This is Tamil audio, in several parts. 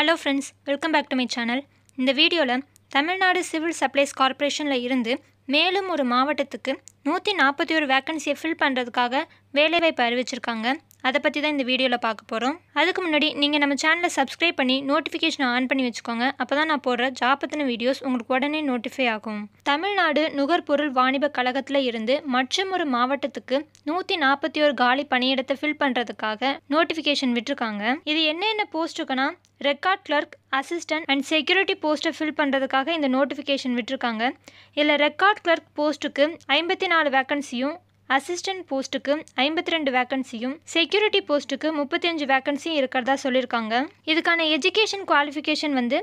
hello friends welcome back to my channel இந்த வீடியோவில் தமிழ்நாடு சிவில் சப்ளைஸ் கார்ப்பரேஷனில் இருந்து மேலும் ஒரு மாவட்டத்துக்கு நூற்றி நாற்பத்தி ஒரு வேக்கன்சியை ஃபில் பண்ணுறதுக்காக வேலைவாய்ப்பு அறிவிச்சிருக்காங்க அதை பற்றி தான் இந்த வீடியோவில் பார்க்க போகிறோம் அதுக்கு முன்னாடி நீங்கள் நம்ம சேனலை சப்ஸ்கிரைப் பண்ணி நோட்டிஃபிகேஷனை ஆன் பண்ணி வச்சுக்கோங்க அப்போ தான் நான் போடுற ஜாப்பத்தின வீடியோஸ் உங்களுக்கு உடனே நோட்டிஃபை ஆகும் தமிழ்நாடு நுகர்பொருள் வாணிப கழகத்தில் இருந்து மற்றும் ஒரு மாவட்டத்துக்கு நூற்றி நாற்பத்தி ஒரு காலி பணியிடத்தை ஃபில் பண்ணுறதுக்காக நோட்டிஃபிகேஷன் விட்டுருக்காங்க இது என்னென்ன post record clerk assistant and security போஸ்ட்டை ஃபில் பண்ணுறதுக்காக இந்த நோட்டிஃபிகேஷன் விட்டுருக்காங்க இதில் ரெக்கார்ட் கிளர்க் போஸ்ட்டுக்கு ஐம்பத்தி நாலு வேக்கன்சியும் அசிஸ்டன்ட் போஸ்ட்டுக்கு ஐம்பத்தி ரெண்டு வேக்கன்சியும் செக்யூரிட்டி போஸ்ட்டுக்கு முப்பத்தஞ்சு வேக்கன்சியும் இருக்கிறதா சொல்லியிருக்காங்க இதுக்கான எஜுகேஷன் குவாலிஃபிகேஷன் வந்து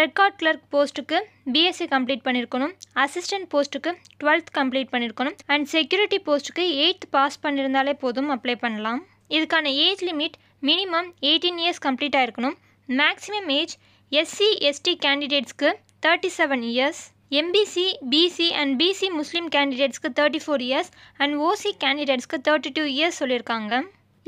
ரெக்கார்ட் கிளர்க் போஸ்ட்டுக்கு பிஎஸ்சி கம்ப்ளீட் பண்ணியிருக்கணும் அசிஸ்டன்ட் போஸ்ட்டுக்கு டுவெல்த் கம்ப்ளீட் பண்ணியிருக்கணும் அண்ட் செக்யூரிட்டி போஸ்ட்டுக்கு எயித் பாஸ் பண்ணியிருந்தாலே போதும் அப்ளை பண்ணலாம் இதுக்கான age limit minimum eighteen years complete ஆகிருக்கணும் மேக்ஸிமம் ஏஜ் எஸ்சி எஸ்டி கேண்டிடேட்ஸ்க்கு thirty seven years MBC BC and BC Muslim கேண்டிடேட்ஸ்க்கு thirty four years and OC கேண்டிடேட்ஸ்க்கு தேர்ட்டி டூ இயர்ஸ் சொல்லியிருக்காங்க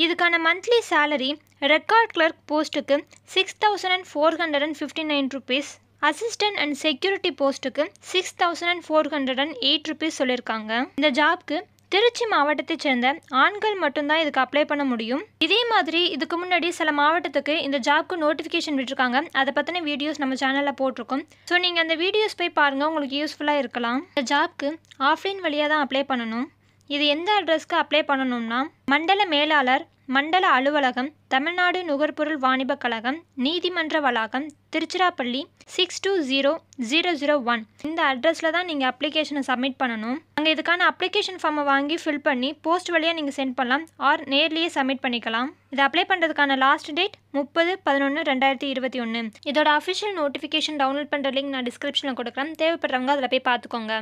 இதுக்கான மந்த்லி சேலரி ரெக்கார்ட் கிளர்க் போஸ்ட்டுக்கு six thousand and four hundred and fifty nine rupees assistant and security போஸ்ட்டுக்கு six thousand and four hundred and eight rupees சொல்லியிருக்காங்க இந்த ஜாப்க்கு திருச்சி மாவட்டத்தைச் சேர்ந்த ஆண்கள் மட்டும்தான் இதுக்கு அப்ளை பண்ண முடியும் இதே மாதிரி இதுக்கு முன்னாடி சில மாவட்டத்துக்கு இந்த ஜாப்க்கு நோட்டிஃபிகேஷன் விட்டுருக்காங்க அதை பற்றின வீடியோஸ் நம்ம சேனலில் போட்டிருக்கோம் ஸோ நீங்கள் அந்த வீடியோஸ் போய் பாருங்கள் உங்களுக்கு யூஸ்ஃபுல்லாக இருக்கலாம் இந்த ஜாப்க்கு ஆஃப்லைன் வழியாக தான் அப்ளை பண்ணணும் இது எந்த அட்ரஸ்க்கு அப்ளை பண்ணணும்னா மண்டல மேலாளர் மண்டல அலுவலகம் தமிழ்நாடு நுகர்பொருள் வாணிபக் கழகம் நீதிமன்ற வளாகம் Tiruchirappalli six two zero zero zero one இந்த அட்ரஸில் தான் நீங்கள் அப்ளிகேஷனை சப்மிட் பண்ணணும் அங்கே இதுக்கான அப்ளிகேஷன் ஃபார்மை வாங்கி ஃபில் பண்ணி போஸ்ட் வழியாக நீங்கள் சென்ட் பண்ணலாம் ஆர் நேர்லேயே சப்மிட் பண்ணிக்கலாம் இதை அப்ளை பண்ணுறதுக்கான லாஸ்ட் டேட் முப்பது பதினொன்று ரெண்டாயிரத்தி இருபத்தி ஒன்று இதோட அஃபிஷியல் நோட்டிஃபிகேஷன் டவுன்லோட் பண்ணுற லிங்க் நான் டிஸ்கிரிப்ஷனில் கொடுக்குறேன் தேவைப்படுறவங்க அதில் போய் பார்த்துக்கோங்க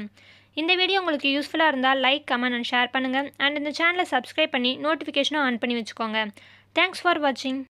இந்த வீடியோ உங்களுக்கு யூஸ்ஃபுல்லாக இருந்தால் லைக் கமெண்ட் அண்ட் ஷேர் பண்ணுங்கள் அண்ட் இந்த சேனலை சப்ஸ்கிரைப் பண்ணி நோட்டிஃபிகேஷனும் ஆன் பண்ணி வச்சுக்கோங்க தேங்க்ஸ் ஃபார் வாட்சிங்